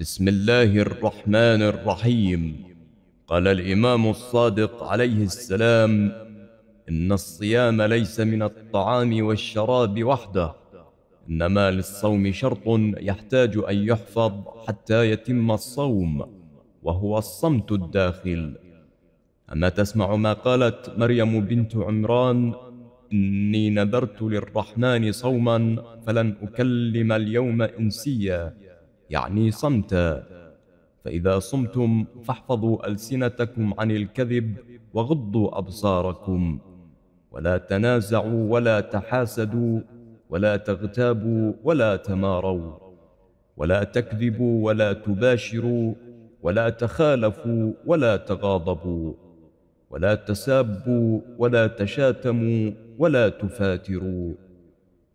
بسم الله الرحمن الرحيم قال الإمام الصادق عليه السلام إن الصيام ليس من الطعام والشراب وحده إنما للصوم شرط يحتاج أن يحفظ حتى يتم الصوم وهو الصمت الداخل أما تسمع ما قالت مريم بنت عمران إني نذرت للرحمن صوما فلن أكلم اليوم إنسيا يعني صمتا فإذا صمتم فاحفظوا ألسنتكم عن الكذب وغضوا أبصاركم ولا تنازعوا ولا تحاسدوا ولا تغتابوا ولا تماروا ولا تكذبوا ولا تباشروا ولا تخالفوا ولا تغاضبوا ولا تسابوا ولا تشاتموا ولا تفاتروا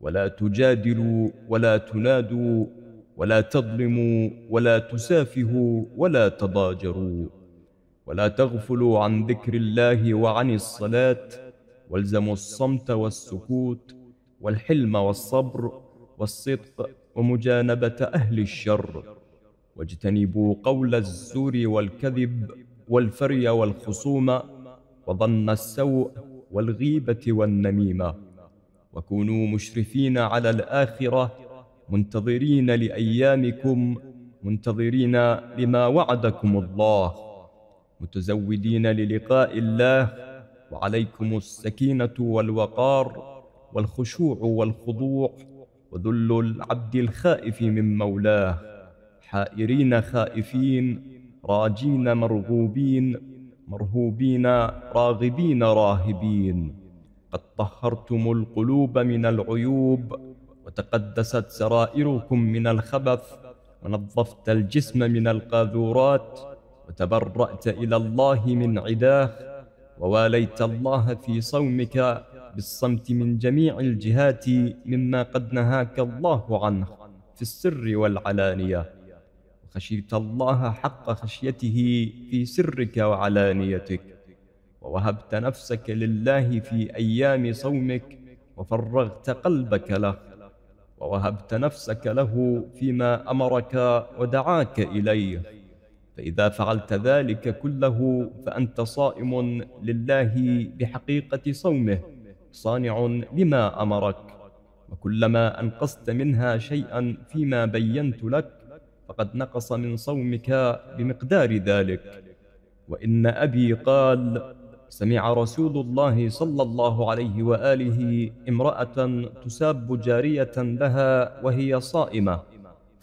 ولا تجادلوا ولا تنادوا ولا تظلموا ولا تسافهوا ولا تضاجروا ولا تغفلوا عن ذكر الله وعن الصلاة والزموا الصمت والسكوت والحلم والصبر والصدق ومجانبة أهل الشر واجتنبوا قول الزور والكذب والفري والخصومة وظن السوء والغيبة والنميمة وكونوا مشرفين على الآخرة منتظرين لأيامكم منتظرين لما وعدكم الله متزودين للقاء الله وعليكم السكينة والوقار والخشوع والخضوع وذل العبد الخائف من مولاه حائرين خائفين راجين مرغوبين مرهوبين راغبين راهبين قد طهرتم القلوب من العيوب وتقدست سرائركم من الخبث ونظفت الجسم من القاذورات وتبرأت إلى الله من عداه وواليت الله في صومك بالصمت من جميع الجهات مما قد نهاك الله عنه في السر والعلانية وخشيت الله حق خشيته في سرك وعلانيتك ووهبت نفسك لله في أيام صومك وفرغت قلبك له ووهبت نفسك له فيما امرك ودعاك اليه فاذا فعلت ذلك كله فانت صائم لله بحقيقه صومه صانع لما امرك وكلما انقصت منها شيئا فيما بينت لك فقد نقص من صومك بمقدار ذلك وان ابي قال سمع رسول الله صلى الله عليه وآله امرأة تساب جارية لها وهي صائمة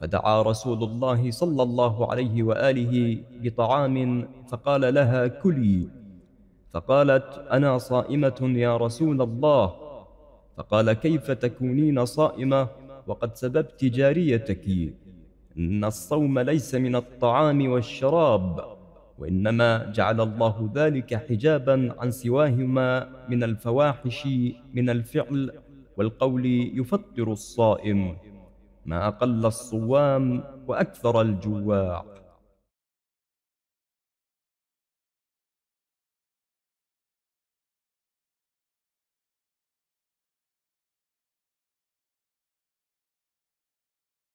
فدعا رسول الله صلى الله عليه وآله بطعام فقال لها كلي فقالت أنا صائمة يا رسول الله فقال كيف تكونين صائمة وقد سببت جاريتك إن الصوم ليس من الطعام والشراب وإنما جعل الله ذلك حجابا عن سواهما من الفواحش من الفعل والقول يفطر الصائم ما أقل الصوام وأكثر الجواع